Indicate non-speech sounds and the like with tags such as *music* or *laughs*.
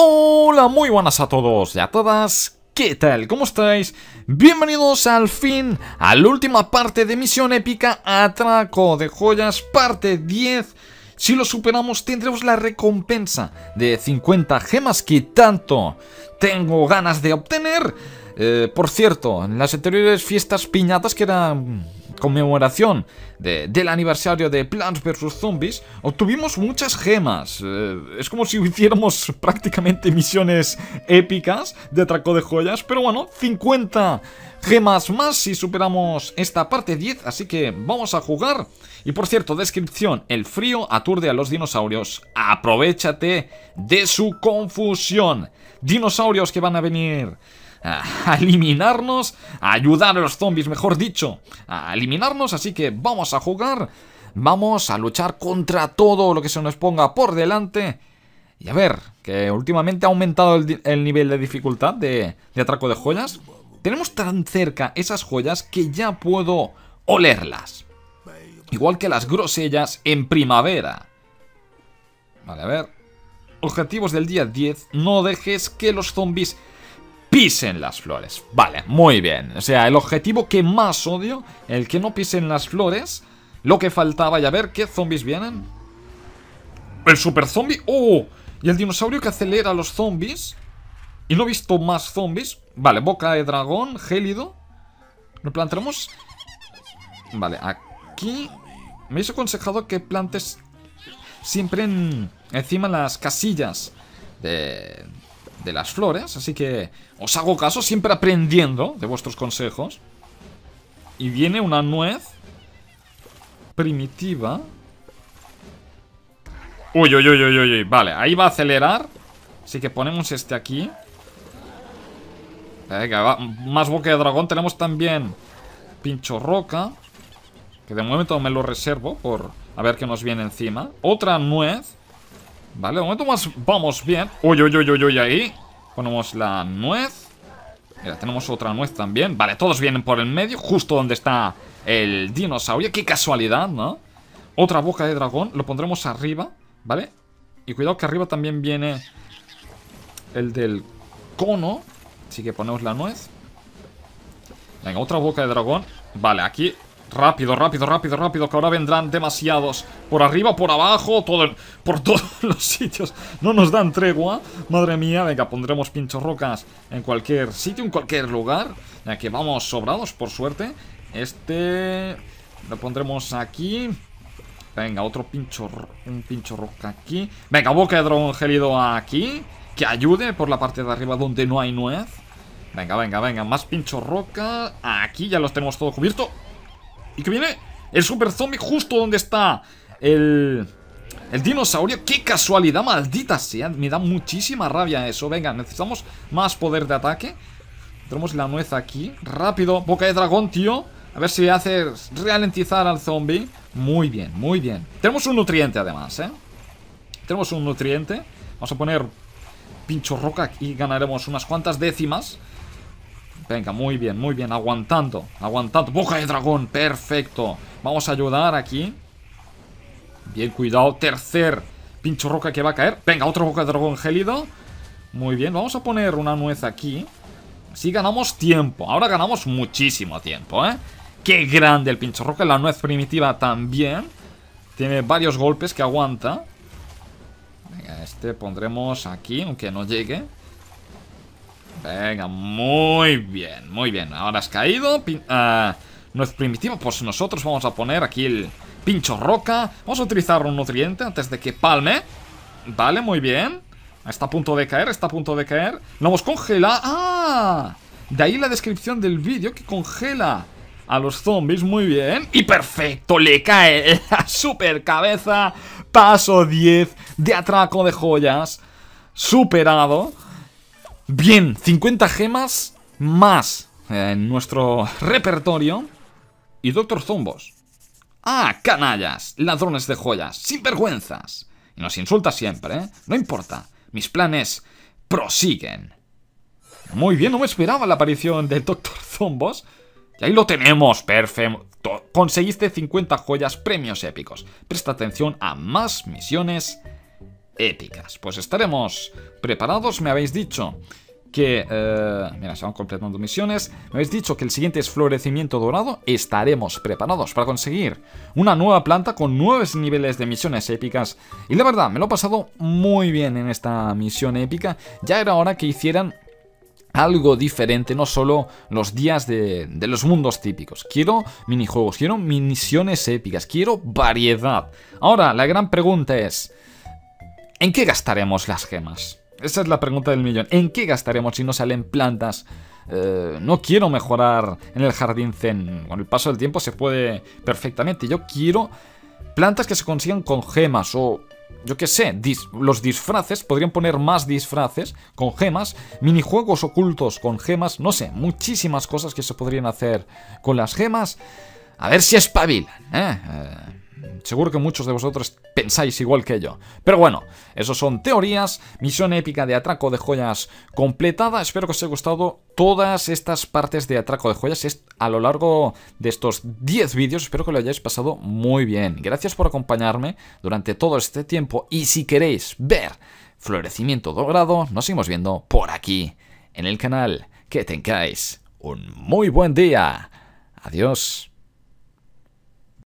Hola, muy buenas a todos y a todas. ¿Qué tal? ¿Cómo estáis? Bienvenidos al fin, a la última parte de Misión Épica Atraco de Joyas, parte 10. Si lo superamos tendremos la recompensa de 50 gemas que tanto tengo ganas de obtener. Eh, por cierto, en las anteriores fiestas piñatas que eran conmemoración del aniversario de Plants vs. Zombies, obtuvimos muchas gemas. Eh, es como si *laughs* hiciéramos prácticamente misiones épicas de traco de joyas, pero bueno, 50 gemas más si superamos esta parte 10, así que vamos a jugar. Y por cierto, descripción, el frío aturde a los dinosaurios. Aprovechate de su confusión. Dinosaurios que van a venir a eliminarnos, a ayudar a los zombies, mejor dicho, a eliminarnos, así que vamos a jugar, vamos a luchar contra todo lo que se nos ponga por delante. Y a ver, que últimamente ha aumentado el, nivel de dificultad de atraco de joyas. Tenemos tan cerca esas joyas que ya puedo olerlas. Igual que las grosellas en primavera. Vale, a ver. Objetivos del día 10. No dejes que los zombies pisen las flores. Vale, muy bien. O sea, el objetivo que más odio, el que no pisen las flores. Lo que faltaba, Y a ver qué zombies vienen. El super zombie. ¡Oh! Y el dinosaurio que acelera a los zombies. Y no he visto más zombies. Vale, boca de dragón, gélido. Lo plantaremos... Vale, aquí... Me habéis aconsejado que plantes siempre en, encima las casillas de, de las flores. Así que os hago caso, siempre aprendiendo de vuestros consejos. Y viene una nuez primitiva. Uy, uy, uy, uy, uy, vale, ahí va a acelerar. Así que ponemos este aquí. Venga, va. Más boca de dragón tenemos también. Pincho roca. Que de momento me lo reservo por a ver qué nos viene encima. Otra nuez. Vale, de momento más vamos bien. Uy, uy, uy, uy, uy, ahí. Ponemos la nuez. Mira, tenemos otra nuez también. Vale, todos vienen por el medio, justo donde está el dinosaurio. Qué casualidad, ¿no? Otra boca de dragón. Lo pondremos arriba, ¿vale? Y cuidado que arriba también viene el del cono. Así que ponemos la nuez. Venga, otra boca de dragón. Vale, aquí Rápido, rápido, rápido, rápido, que ahora vendrán demasiados. Por arriba, por abajo, todo, por *laughs* todos los sitios. No nos dan tregua. Madre mía, venga, pondremos pinchos rocas en cualquier sitio, en cualquier lugar. Ya que vamos sobrados, por suerte. Este lo pondremos aquí. Venga, otro pincho, un pincho roca aquí. Venga, boca de dragón gelido aquí que ayude por la parte de arriba donde no hay nuez. Venga, venga, venga, más pincho roca. Aquí ya los tenemos todo cubierto. ¿Y qué viene? El super zombie justo donde está el, el dinosaurio. ¡Qué casualidad, maldita sea! Me da muchísima rabia eso. Venga, necesitamos más poder de ataque. Tenemos la nuez aquí. Rápido, boca de dragón, tío. A ver si hace ralentizar al zombie. Muy bien, muy bien. Tenemos un nutriente además, ¿eh? Tenemos un nutriente. Vamos a poner pincho roca y ganaremos unas cuantas décimas. Venga, muy bien, muy bien, aguantando, aguantando. Boca de dragón, perfecto. Vamos a ayudar aquí. Bien, cuidado, tercer pincho roca que va a caer. Venga, otro boca de dragón gélido. Muy bien, vamos a poner una nuez aquí. Si ganamos tiempo, ahora ganamos muchísimo tiempo, ¿eh? Qué grande el pincho roca, la nuez primitiva también. Tiene varios golpes que aguanta. Venga, este pondremos aquí, aunque no llegue. Venga, muy bien, muy bien. Ahora has caído. Ah, no es primitivo, pues nosotros vamos a poner aquí el pincho roca. Vamos a utilizar un nutriente antes de que palme. Vale, muy bien. Está a punto de caer, está a punto de caer. Lo hemos congelado. ¡Ah! De ahí la descripción del vídeo que congela a los zombies. Muy bien. Y perfecto, le cae *laughs* la super cabeza paso 10 de atraco de joyas superado. Bien, 50 gemas más eh, en nuestro repertorio. Y Doctor Zombos. Ah, canallas, ladrones de joyas, sinvergüenzas. Y nos insulta siempre, ¿eh? No importa, mis planes prosiguen. Muy bien, no me esperaba la aparición del Doctor Zombos. Y ahí lo tenemos, perfecto conseguiste 50 joyas premios épicos. Presta atención a más misiones épicas. Pues estaremos preparados, me habéis dicho que... Eh, mira, se van completando misiones. Me habéis dicho que el siguiente es Florecimiento Dorado. Estaremos preparados para conseguir una nueva planta con nuevos niveles de misiones épicas. Y la verdad, me lo he pasado muy bien en esta misión épica. Ya era hora que hicieran algo diferente, no solo los días de, los mundos típicos. Quiero minijuegos, quiero misiones épicas, quiero variedad. Ahora, la gran pregunta es, ¿en qué gastaremos las gemas? Esa es la pregunta del millón. ¿En qué gastaremos si no salen plantas? Eh, no quiero mejorar en el jardín zen. Con el paso del tiempo se puede perfectamente. Yo quiero plantas que se consigan con gemas o yo qué sé, los disfraces, podrían poner más disfraces con gemas, minijuegos ocultos con gemas, no sé, muchísimas cosas que se podrían hacer con las gemas. A ver si espabilan, ¿eh? eh Seguro que muchos de vosotros pensáis igual que yo. Pero bueno, eso son teorías, misión épica de atraco de joyas completada. Espero que os haya gustado todas estas partes de atraco de joyas a lo largo de estos 10 vídeos. Espero que lo hayáis pasado muy bien. Gracias por acompañarme durante todo este tiempo y si queréis ver florecimiento dorado, nos seguimos viendo por aquí en el canal. Que tengáis un muy buen día. Adiós.